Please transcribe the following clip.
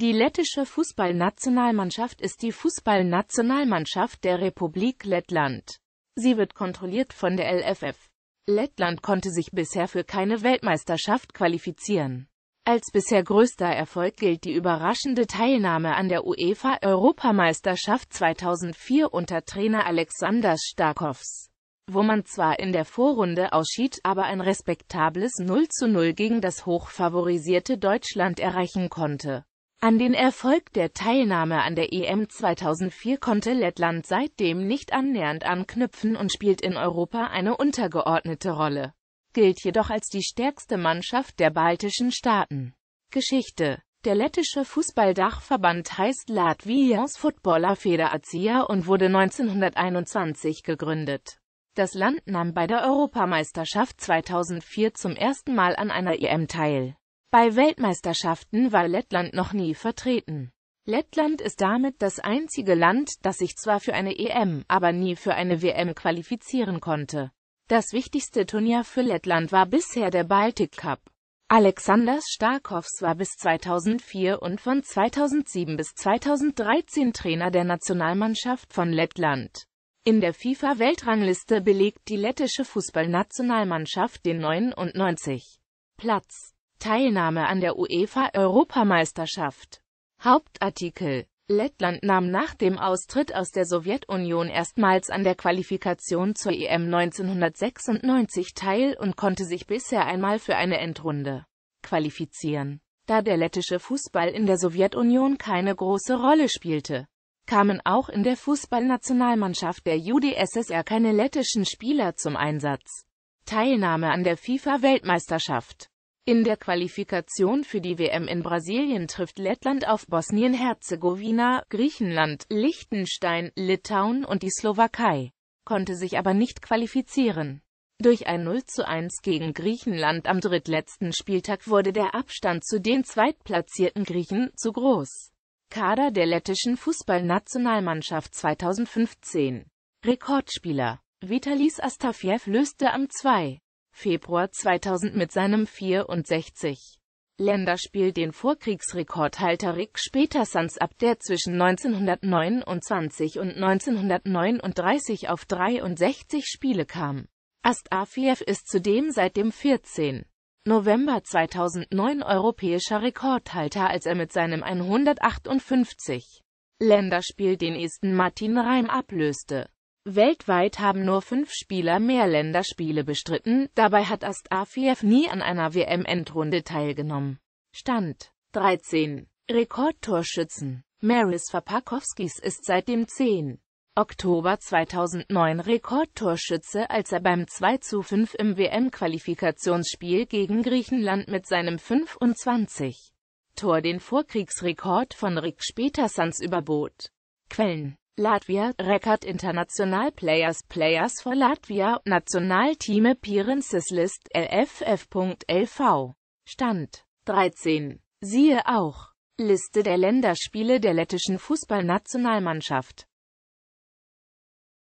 Die lettische Fußballnationalmannschaft ist die Fußballnationalmannschaft der Republik Lettland. Sie wird kontrolliert von der LFF. Lettland konnte sich bisher für keine Weltmeisterschaft qualifizieren. Als bisher größter Erfolg gilt die überraschende Teilnahme an der UEFA-Europameisterschaft 2004 unter Trainer Alexander Starkovs, wo man zwar in der Vorrunde ausschied, aber ein respektables 0 zu 0 gegen das hochfavorisierte Deutschland erreichen konnte. An den Erfolg der Teilnahme an der EM 2004 konnte Lettland seitdem nicht annähernd anknüpfen und spielt in Europa eine untergeordnete Rolle, gilt jedoch als die stärkste Mannschaft der baltischen Staaten. Geschichte Der lettische Fußballdachverband heißt Latvias Footballer Federacija und wurde 1921 gegründet. Das Land nahm bei der Europameisterschaft 2004 zum ersten Mal an einer EM teil. Bei Weltmeisterschaften war Lettland noch nie vertreten. Lettland ist damit das einzige Land, das sich zwar für eine EM, aber nie für eine WM qualifizieren konnte. Das wichtigste Turnier für Lettland war bisher der Baltic Cup. Alexanders Starkovs war bis 2004 und von 2007 bis 2013 Trainer der Nationalmannschaft von Lettland. In der FIFA-Weltrangliste belegt die lettische Fußballnationalmannschaft den 99. Platz. Teilnahme an der UEFA-Europameisterschaft. Hauptartikel Lettland nahm nach dem Austritt aus der Sowjetunion erstmals an der Qualifikation zur EM 1996 teil und konnte sich bisher einmal für eine Endrunde qualifizieren. Da der lettische Fußball in der Sowjetunion keine große Rolle spielte, kamen auch in der Fußballnationalmannschaft der UdSSR keine lettischen Spieler zum Einsatz. Teilnahme an der FIFA-Weltmeisterschaft in der Qualifikation für die WM in Brasilien trifft Lettland auf Bosnien-Herzegowina, Griechenland, Liechtenstein, Litauen und die Slowakei, konnte sich aber nicht qualifizieren. Durch ein 0 zu 1 gegen Griechenland am drittletzten Spieltag wurde der Abstand zu den zweitplatzierten Griechen zu groß. Kader der lettischen Fußballnationalmannschaft 2015 Rekordspieler Vitalis Astafjev löste am 2. Februar 2000 mit seinem 64. Länderspiel den Vorkriegsrekordhalter Rick Petersens ab, der zwischen 1929 und 1939 auf 63 Spiele kam. Astafiev ist zudem seit dem 14. November 2009 europäischer Rekordhalter, als er mit seinem 158. Länderspiel den Esten Martin Reim ablöste. Weltweit haben nur fünf Spieler mehr Länderspiele bestritten, dabei hat Astafiev nie an einer WM-Endrunde teilgenommen. Stand 13. Rekordtorschützen Maris Verpakowskis ist seit dem 10. Oktober 2009 Rekordtorschütze, als er beim 2 zu 5 im WM-Qualifikationsspiel gegen Griechenland mit seinem 25. Tor den Vorkriegsrekord von Rick Petersans überbot. Quellen Latvia, Record International Players Players for Latvia, Nationalteam Appearances List, LFF.LV. Stand 13. Siehe auch Liste der Länderspiele der lettischen Fußballnationalmannschaft